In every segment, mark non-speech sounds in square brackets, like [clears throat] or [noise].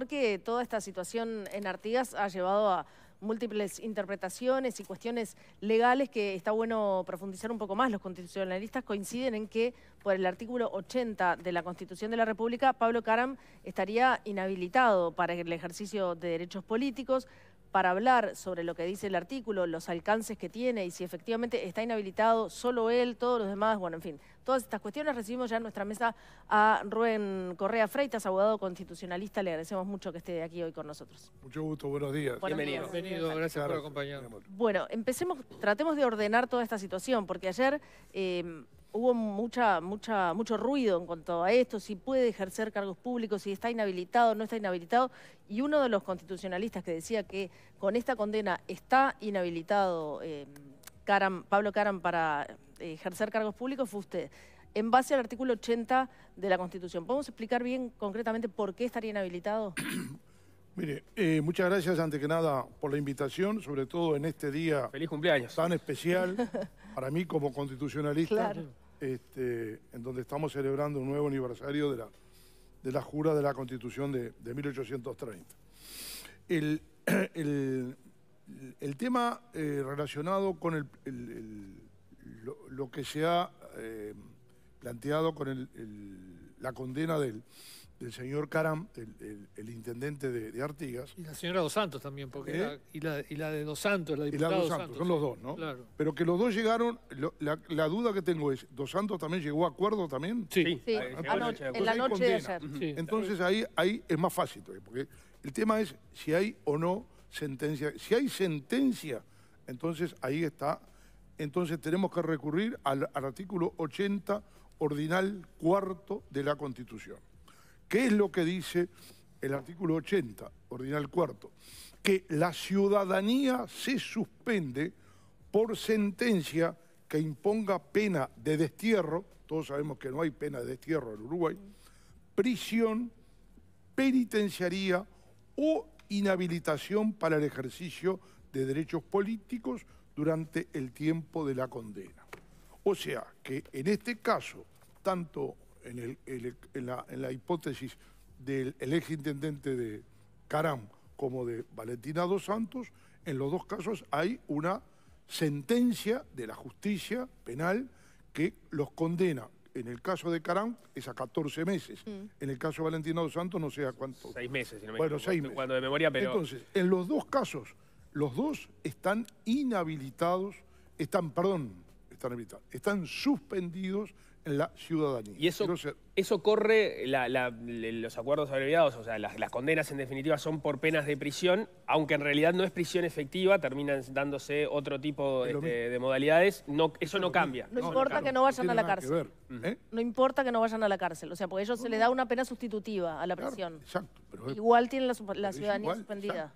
porque toda esta situación en Artigas ha llevado a múltiples interpretaciones y cuestiones legales que está bueno profundizar un poco más. Los constitucionalistas coinciden en que por el artículo 80 de la Constitución de la República, Pablo Caram estaría inhabilitado para el ejercicio de derechos políticos, para hablar sobre lo que dice el artículo, los alcances que tiene y si efectivamente está inhabilitado solo él, todos los demás, bueno, en fin todas estas cuestiones. Recibimos ya en nuestra mesa a Rubén Correa Freitas, abogado constitucionalista. Le agradecemos mucho que esté aquí hoy con nosotros. Mucho gusto, buenos días. Bienvenido. gracias, por acompañarnos. Bueno, empecemos, tratemos de ordenar toda esta situación, porque ayer... Eh, hubo mucha, mucha, mucho ruido en cuanto a esto, si puede ejercer cargos públicos, si está inhabilitado, no está inhabilitado. Y uno de los constitucionalistas que decía que con esta condena está inhabilitado eh, Karam, Pablo Caram para ejercer cargos públicos fue usted. En base al artículo 80 de la Constitución, ¿podemos explicar bien concretamente por qué estaría inhabilitado? [coughs] Mire, eh, muchas gracias antes que nada por la invitación, sobre todo en este día Feliz cumpleaños. tan especial [laughs] para mí como constitucionalista, este, en donde estamos celebrando un nuevo aniversario de la, de la jura de la Constitución de, 1830. [clears throat] Eh, el, el, el tema relacionado con el lo, que se ha eh, planteado con la condena del, señor Caram, el, intendente de, Artigas. Y la señora Dos Santos también, porque ¿Eh? la, y, la, de Dos Santos, la diputada y la Dos, Santos, son los dos, ¿no? Claro. Pero que los dos llegaron, la, duda que tengo es, ¿Dos Santos también llegó a acuerdo también? Sí, sí. en la noche de ayer. Entonces ahí, ahí es más fácil, porque el tema es si hay o no sentencia. Si hay sentencia, entonces ahí está entonces tenemos que recurrir al, artículo 80 ordinal cuarto de la Constitución. ¿Qué es lo que dice el artículo 80, ordinal cuarto? Que la ciudadanía se suspende por sentencia que imponga pena de destierro, todos sabemos que no hay pena de destierro en Uruguay, prisión, penitenciaría o inhabilitación para el ejercicio de derechos políticos, durante el tiempo de la condena. O sea que en este caso, tanto en, la, hipótesis del ex intendente de Caram como de Valentina dos Santos, en los dos casos hay una sentencia de la justicia penal que los condena. En el caso de Caram es a 14 meses. Mm. En el caso de Valentina dos Santos no sé a cuánto. Seis meses, si no me bueno, Seis meses. Cuando de memoria, pero... Entonces, en los dos casos los dos están inhabilitados, están, perdón, están habilitados, están suspendidos en la ciudadanía. Y eso, eso corre los acuerdos abreviados, o sea, las, condenas en definitiva son por penas de prisión, aunque en realidad no es prisión efectiva, terminan dándose otro tipo este, de modalidades, no, eso no cambia. No, importa que no vayan a la cárcel. No importa que no vayan a la cárcel, o sea, porque ellos se le da una pena sustitutiva a la prisión. Igual tienen la, ciudadanía suspendida.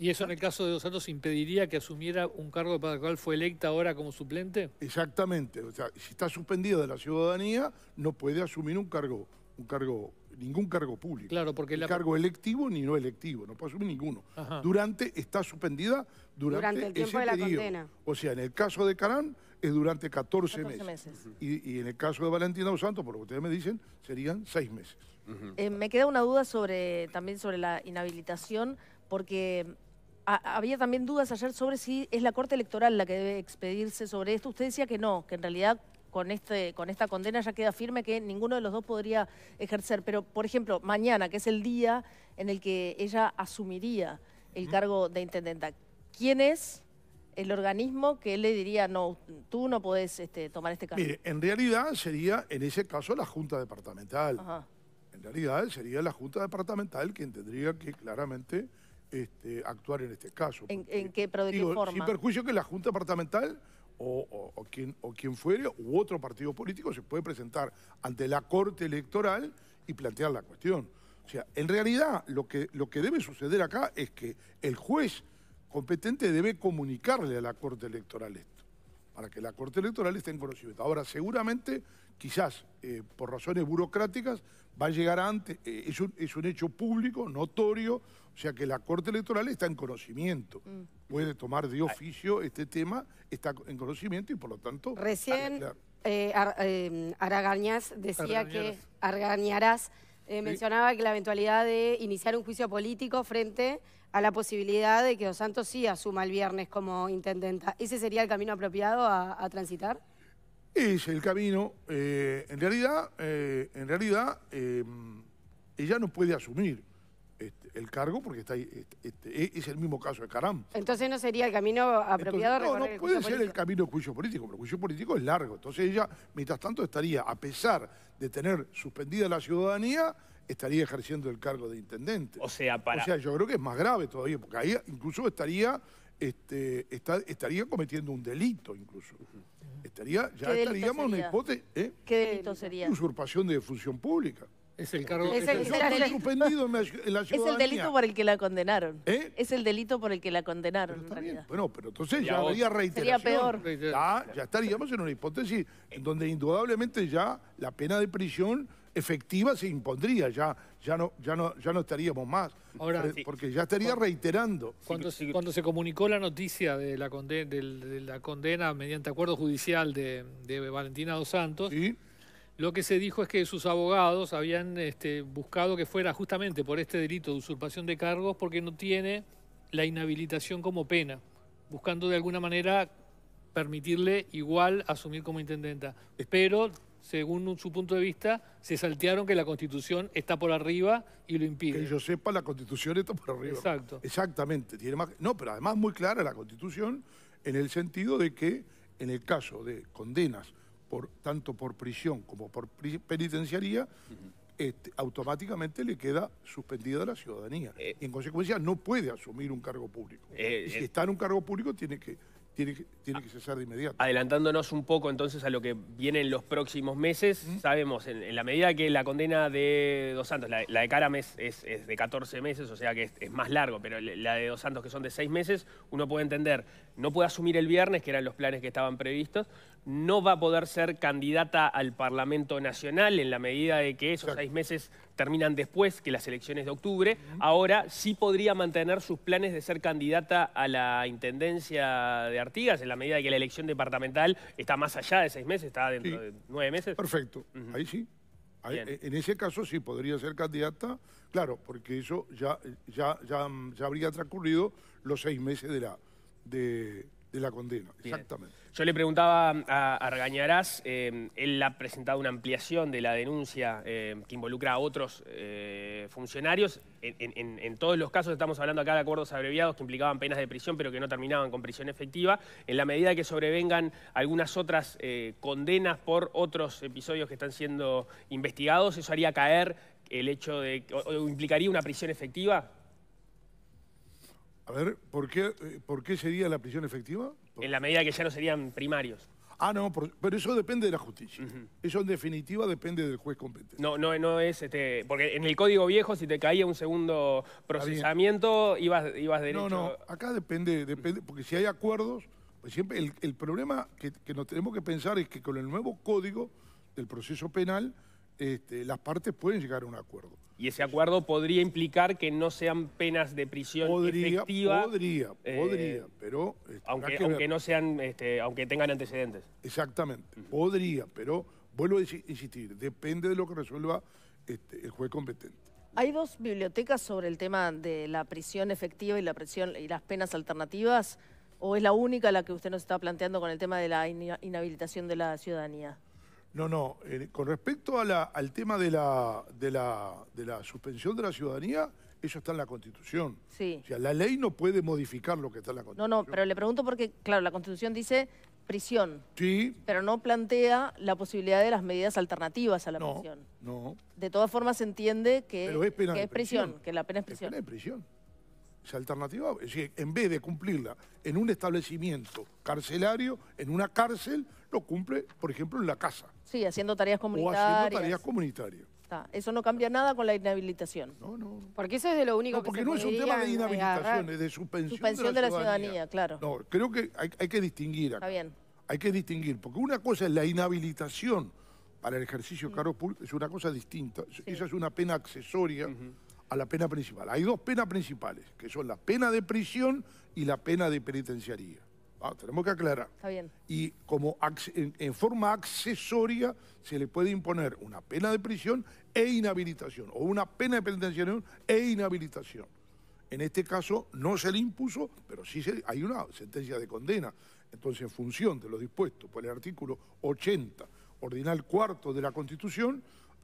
¿Y eso en el caso de Dos Santos impediría que asumiera un cargo para el cual fue electa ahora como suplente? Exactamente. O sea, si está suspendida de la ciudadanía, no puede asumir un cargo, un cargo, ningún cargo público. Claro, porque cargo electivo ni no electivo, no puede asumir ninguno. Durante, está suspendida durante, el tiempo de la condena. O sea, en el caso de Carán es durante 14, meses. Y, en el caso de Valentina Dos Santos, por lo que ustedes me dicen, serían 6 meses. Eh, me queda una duda sobre también sobre la inhabilitación, porque había también dudas ayer sobre si es la Corte Electoral la que debe expedirse sobre esto. Usted decía que no, que en realidad con, este, con esta condena ya queda firme que ninguno de los dos podría ejercer. Pero, por ejemplo, mañana, que es el día en el que ella asumiría el cargo de intendenta, ¿quién es el organismo que le diría, no, tú no podés este, tomar este cargo? Mire, en realidad sería, en ese caso, la Junta Departamental. En realidad sería la Junta Departamental quien tendría que claramente este, actuar en este caso. ¿En, qué, pero de Sin perjuicio que la Junta Departamental o, quien, o fuere u otro partido político se puede presentar ante la Corte Electoral y plantear la cuestión. O sea, en realidad lo que, lo que debe suceder acá es que el juez competente debe comunicarle a la Corte Electoral esto para que la Corte Electoral esté en conocimiento. Ahora, seguramente, quizás eh, por razones burocráticas, va a llegar antes, eh, es, un, hecho público, notorio, o sea que la Corte Electoral está en conocimiento. Mm. Puede tomar de oficio este tema, está en conocimiento y por lo tanto... Recién eh, Aragañas decía que Argañarás eh, mencionaba que la eventualidad de iniciar un juicio político frente a la posibilidad de que Dos Santos sí asuma el viernes como intendenta. ¿Ese sería el camino apropiado a, transitar? Es el camino. Eh, en realidad, eh, en realidad ella no puede asumir este, el cargo porque está este, este, e, es el mismo caso de Caram. Entonces no sería el camino apropiado No, no puede ser el camino de juicio político, pero el juicio político es largo. Entonces ella, mientras tanto, estaría, a pesar de tener suspendida la ciudadanía, estaría ejerciendo el cargo de intendente. O sea, para... yo creo que es más grave todavía, porque ahí incluso estaría, este, estaría cometiendo un delito incluso. Estaría, ya estaríamos en una ¿eh? ¿Qué delito sería? Usurpación de función pública. Es el cargo. delito por el que la [laughs] condenaron. Es el delito por el que la condenaron. Bueno, pero entonces ya habría reiteración. Ya, estaríamos en una hipótesis en donde indudablemente ya la pena de prisión efectiva se impondría, ya, ya, no, ya, no, ya no estaríamos más. porque ya estaría reiterando. Cuando, cuando, se comunicó la noticia de la condena, la condena mediante acuerdo judicial de, Valentina dos Santos, lo que se dijo es que sus abogados habían este, buscado que fuera justamente por este delito de usurpación de cargos porque no tiene la inhabilitación como pena, buscando de alguna manera permitirle igual asumir como intendenta. Pero, según su punto de vista, se saltearon que la Constitución está por arriba y lo impide. Que yo sepa, la Constitución está por arriba. Exacto. Exactamente. Tiene más... No, pero además muy clara la Constitución en el sentido de que en el caso de condenas tanto por prisión como por penitenciaría, este, automáticamente le queda suspendida la ciudadanía. Eh. y en consecuencia no puede asumir un cargo público. Eh, si eh. está en un cargo público tiene que, tiene ah, cesar de inmediato. Adelantándonos un poco entonces a lo que viene en los próximos meses, sabemos, en, la medida que la condena de Dos Santos, la, de caramés es, de 14 meses, o sea que es, es, más largo, pero la de Dos Santos que son de 6 meses, uno puede entender, no puede asumir el viernes, que eran los planes que estaban previstos, no va a poder ser candidata al Parlamento Nacional en la medida de que esos seis meses terminan después que las elecciones de octubre. Ahora sí podría mantener sus planes de ser candidata a la Intendencia de Artigas en la medida de que la elección departamental está más allá de seis meses, está dentro de nueve meses. Perfecto, ahí sí. en ese caso sí podría ser candidata, claro, porque eso ya, ya, ya, habría transcurrido los seis meses de la... De, de la condena, exactamente. Yo le preguntaba a Argañarás, eh, él ha presentado una ampliación de la denuncia eh, que involucra a otros eh, funcionarios. En, todos los casos estamos hablando acá de acuerdos abreviados que implicaban penas de prisión pero que no terminaban con prisión efectiva. En la medida que sobrevengan algunas otras condenas por otros episodios que están siendo investigados, ¿eso haría caer el hecho de, o implicaría una prisión efectiva? A ver, ¿por qué, eh, ¿por qué sería la prisión efectiva? En la medida que ya no serían primarios. Ah, no, pero eso depende de la justicia. Eso en definitiva depende del juez competente. No, no, no es, este, porque en el código viejo si te caía un segundo procesamiento ibas, ibas derecho. No, no, acá depende, depende porque si hay acuerdos, pues siempre el, problema que, que, nos tenemos que pensar es que con el nuevo código del proceso penal, este, las partes pueden llegar a un acuerdo. Y ese acuerdo podría implicar que no sean penas de prisión efectiva. Podría, eh, podría, pero... Este, aunque, no sean, este, aunque tengan antecedentes. Exactamente, podría, pero vuelvo a insistir, depende de lo que resuelva este, el juez competente. Hay dos bibliotecas sobre el tema de la prisión efectiva y la prisión y las penas alternativas, o es la única la que usted nos está planteando con el tema de la inhabilitación de la ciudadanía. No, no. Eh, con respecto a la, al tema de la, de, la, suspensión de la ciudadanía, eso está en la Constitución. Sí. O sea, la ley no puede modificar lo que está en la Constitución. No, no, pero le pregunto porque, claro, la Constitución dice prisión. Sí. Pero no plantea la posibilidad de las medidas alternativas a la prisión. No. De todas formas se entiende que, es, prisión, que la pena es prisión. pena de prisión esa alternativa, es decir, en vez de cumplirla en un establecimiento carcelario, en una cárcel, lo cumple, por ejemplo, en la casa. Sí, haciendo tareas comunitarias. O haciendo tareas comunitarias. eso no cambia nada con la inhabilitación. No, no. Porque eso es de lo único no, porque no es un tema de inhabilitación, es de suspensión, de, la, ciudadanía. claro. No, creo que hay, que distinguir Está bien. Hay que distinguir, porque una cosa es la inhabilitación para el ejercicio de cargos es una cosa distinta. Esa es una pena accesoria a la pena principal. Hay dos penas principales, que son la pena de prisión y la pena de penitenciaría. Ah, tenemos que aclarar. Está bien. Y como en, forma accesoria se le puede imponer una pena de prisión e inhabilitación, o una pena de penitenciaría e inhabilitación. En este caso no se le impuso, pero sí se, hay una sentencia de condena. Entonces, en función de lo dispuesto por el artículo 80, ordinal cuarto de la Constitución,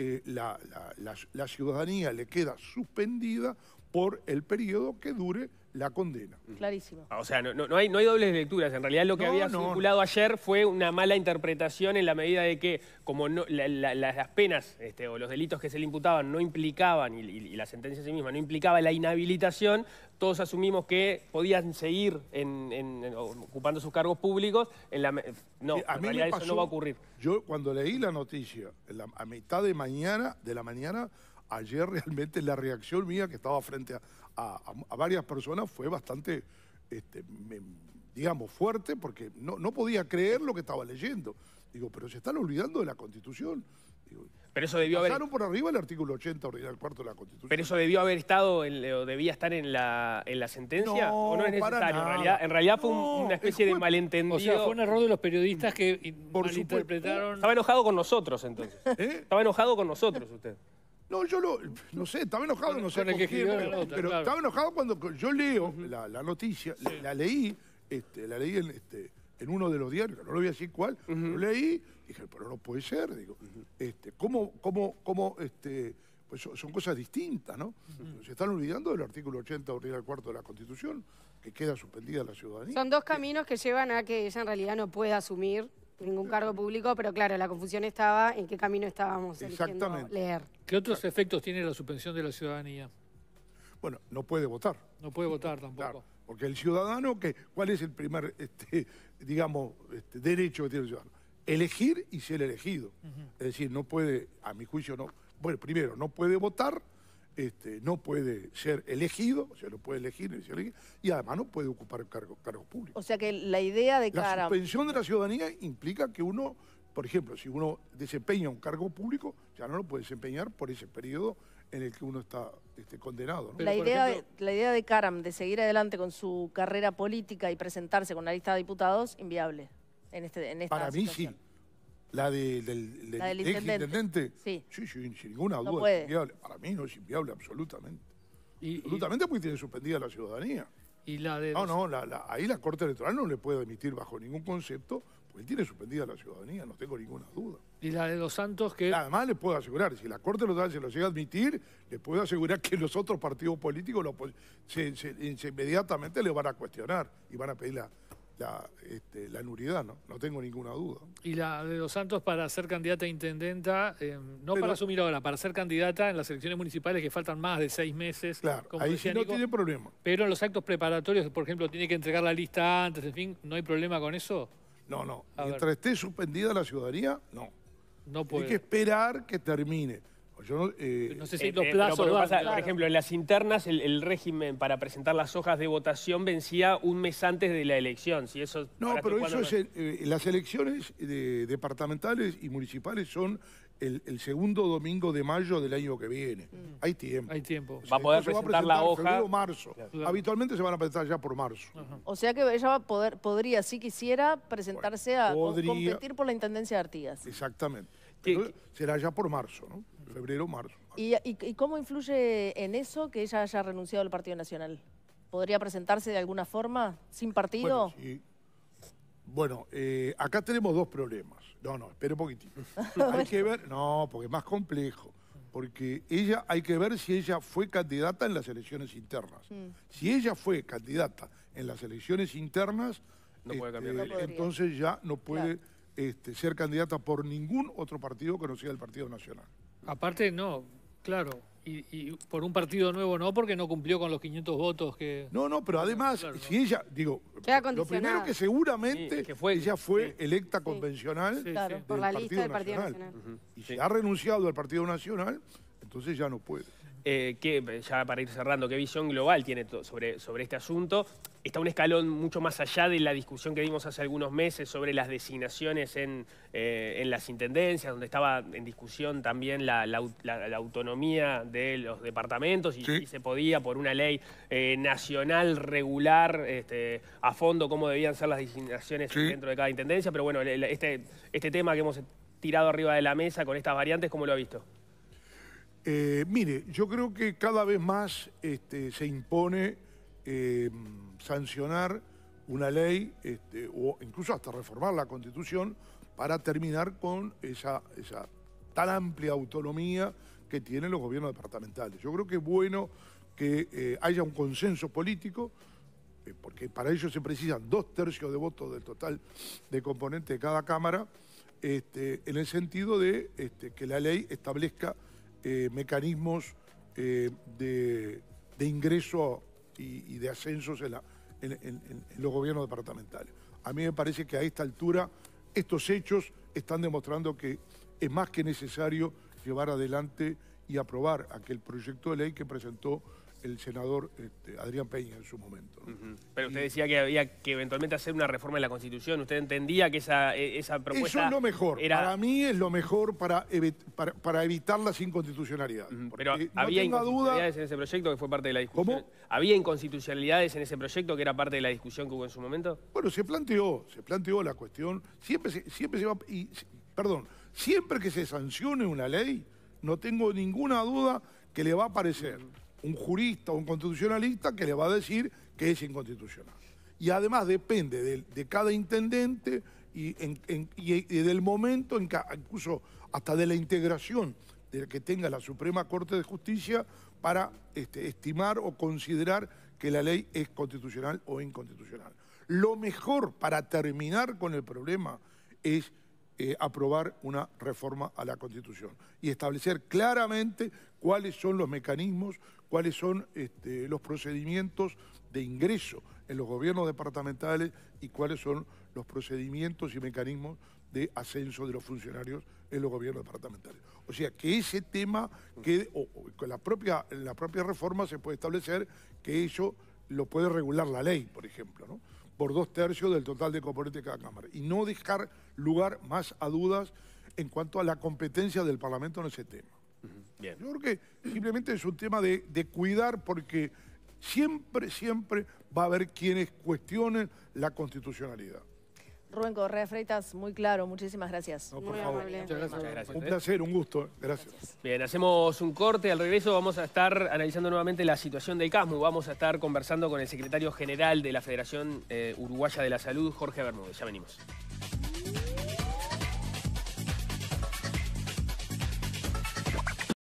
eh, la ciudadanía le queda suspendida por el periodo que dure la condena. Clarísimo. Ah, o sea, no, hay, no dobles lecturas. En realidad lo que había circulado ayer fue una mala interpretación en la medida de que como las penas este, o los delitos que se le imputaban no implicaban, y, la sentencia en sí misma no implicaba la inhabilitación, todos asumimos que podían seguir ocupando sus cargos públicos. no, a en realidad eso no va a ocurrir. Yo cuando leí la noticia, a mitad de mañana, de la mañana, ayer realmente la reacción mía, que estaba frente a, varias personas, fue bastante, este, digamos, fuerte, porque no, no podía creer lo que estaba leyendo. Digo, pero se están olvidando de la Constitución. pero eso debió pasaron haber... por arriba el artículo 80, el cuarto de la Constitución. Pero eso debió haber estado, o debía estar en la, en la sentencia, o no es necesario. En realidad, fue una especie de malentendido. O sea, fue un error de los periodistas que por malinterpretaron... Estaba enojado con nosotros, entonces. ¿Eh? Estaba enojado con nosotros usted. No, yo lo, no sé, estaba enojado, no sé pero, estaba enojado cuando yo leo la, noticia, la, leí, este, la leí en, este, en uno de los diarios, no lo voy a decir cuál, lo leí, dije, pero no puede ser, digo, este, ¿cómo, cómo, cómo, este, pues son cosas distintas, ¿no? Se están olvidando del artículo 80, del cuarto de la Constitución, que queda suspendida la ciudadanía. Son dos caminos que llevan a que ella en realidad no pueda asumir ningún cargo público, pero claro, la confusión estaba en qué camino estábamos Exactamente. leer. ¿Qué otros efectos tiene la suspensión de la ciudadanía? Bueno, no puede votar. No puede votar tampoco. porque el ciudadano, que, ¿cuál es el primer, este, digamos, este, derecho que tiene el ciudadano? Elegir y ser elegido. Es decir, no puede, a mi juicio no, bueno, primero, no puede votar, este, no puede ser elegido, o sea, lo puede elegir, y además no puede ocupar cargos cargo públicos. O sea que la idea de Karam. La suspensión de la ciudadanía implica que uno, por ejemplo, si uno desempeña un cargo público, ya no lo puede desempeñar por ese periodo en el que uno está este, condenado. La, idea, la idea de Karam de seguir adelante con su carrera política y presentarse con la lista de diputados, inviable en este en Para mí sí. La, del, intendente. Sí. sí, sin ninguna duda. inviable. Para mí no es inviable absolutamente. absolutamente porque tiene suspendida la ciudadanía. Y la de... No, no, ahí la Corte Electoral no le puede admitir bajo ningún concepto él tiene suspendida la ciudadanía, no tengo ninguna duda. Y la de los Santos que... Además le puedo asegurar, si la Corte Electoral se lo llega a admitir, le puedo asegurar que los otros partidos políticos lo, inmediatamente le van a cuestionar y van a pedir la, la, este, la nulidad, ¿no? No tengo ninguna duda. Y la de Los Santos para ser candidata a intendenta, eh, no para asumir ahora, para ser candidata en las elecciones municipales que faltan más de seis meses. Claro, ahí no tiene problema. Pero en los actos preparatorios, por ejemplo, tiene que entregar la lista antes, en fin, ¿no hay problema con eso? No, no. Mientras esté suspendida la ciudadanía, no. No puede. Hay que esperar que termine. Eh, no, sé si eh, los eh, plazos. Por ejemplo, en las internas, el, régimen para presentar las hojas de votación vencía un mes antes de la elección. no, pero eso es. las elecciones departamentales y municipales son el, segundo domingo de mayo del año que viene. Mm. Hay tiempo. Hay tiempo. va a poder presentar, la hoja. marzo. Habitualmente se van a presentar ya por marzo. O sea que ella podría, si quisiera, presentarse a competir por la Intendencia de Artigas. Exactamente. será ya por marzo, ¿no? febrero, marzo. ¿Y, cómo influye en eso que ella haya renunciado al Partido Nacional? ¿Podría presentarse de alguna forma sin partido? Bueno, eh, acá tenemos dos problemas. No, no, espere un poquitito. [laughs] hay que ver, no, porque es más complejo. Porque ella, hay que ver si ella fue candidata en las elecciones internas. Mm. Si ella fue candidata en las elecciones internas, este, entonces ya no puede este, ser candidata por ningún otro partido que no sea el Partido Nacional. Aparte, no, claro. Y, por un partido nuevo no, porque no cumplió con los 500 votos que... No, no, pero además, si ella, digo, lo primero que seguramente ella fue electa convencional del partido Nacional. Y se ha renunciado al Partido Nacional, entonces ya no puede. Eh, ya para ir cerrando, qué visión global tiene sobre, sobre este asunto. Está un escalón mucho más allá de la discusión que vimos hace algunos meses sobre las designaciones eh, en, las intendencias, donde estaba en discusión también la, autonomía de los departamentos y, si se podía por una ley eh, nacional regular este, a fondo cómo debían ser las designaciones dentro de cada intendencia. Pero bueno, este, este tema que hemos tirado arriba de la mesa con estas variantes, ¿cómo lo ha visto? Eh, mire, yo creo que cada vez más este, se impone eh, sancionar una ley este, o incluso hasta reformar la Constitución para terminar con esa, esa tan amplia autonomía que tienen los gobiernos departamentales. Yo creo que es bueno que eh, haya un consenso político, porque para ello se precisan dos tercios de votos del total de componentes de cada Cámara, este, en el sentido de que la ley establezca eh, mecanismos eh, de, ingreso y, de ascensos en, en los gobiernos departamentales. A mí me parece que a esta altura estos hechos están demostrando que es más que necesario llevar adelante y aprobar aquel proyecto de ley que presentó el senador este, Adrián Peña en su momento. Pero usted decía que había que eventualmente hacer una reforma en la Constitución. ¿Usted entendía que esa, e, esa propuesta Eso es lo mejor. Era... Para mí es lo mejor para, para, evitar las inconstitucionalidades. Pero había inconstitucionalidades en ese proyecto que fue parte de la discusión. ¿Había inconstitucionalidades en ese proyecto que era parte de la discusión que hubo en su momento? Bueno, se planteó, se planteó la cuestión. Siempre siempre se va... perdón, siempre que se sancione una ley, no tengo ninguna duda que le va a parecer un jurista o un constitucionalista que le va a decir que es inconstitucional. Y además depende de, cada intendente y, del momento, en incluso hasta de la integración que tenga la Suprema Corte de Justicia para este, estimar o considerar que la ley es constitucional o inconstitucional. Lo mejor para terminar con el problema es eh, aprobar una reforma a la Constitución y establecer claramente cuáles son los mecanismos, cuáles son este, los procedimientos de ingreso en los gobiernos departamentales y cuáles son los procedimientos y mecanismos de ascenso de los funcionarios en los gobiernos departamentales. O sea, que ese tema, que con la propia, la propia reforma se puede establecer que eso lo puede regular la ley, por ejemplo, ¿no? por dos tercios del total de componentes de cada Cámara, y no dejar lugar más a dudas en cuanto a la competencia del Parlamento en ese tema. Yo creo que simplemente es un tema de, cuidar porque siempre, siempre va a haber quienes cuestionen la constitucionalidad. Rubén Correa Freitas, muy claro, muchísimas gracias. muy Muchas gracias. Un ¿eh? placer, un gusto. Gracias. Bien, hacemos un corte. Al regreso vamos a estar analizando nuevamente la situación del CASMU. Vamos a estar conversando con el secretario general de la Federación eh, Uruguaya de la Salud, Jorge Bermúdez. Ya venimos.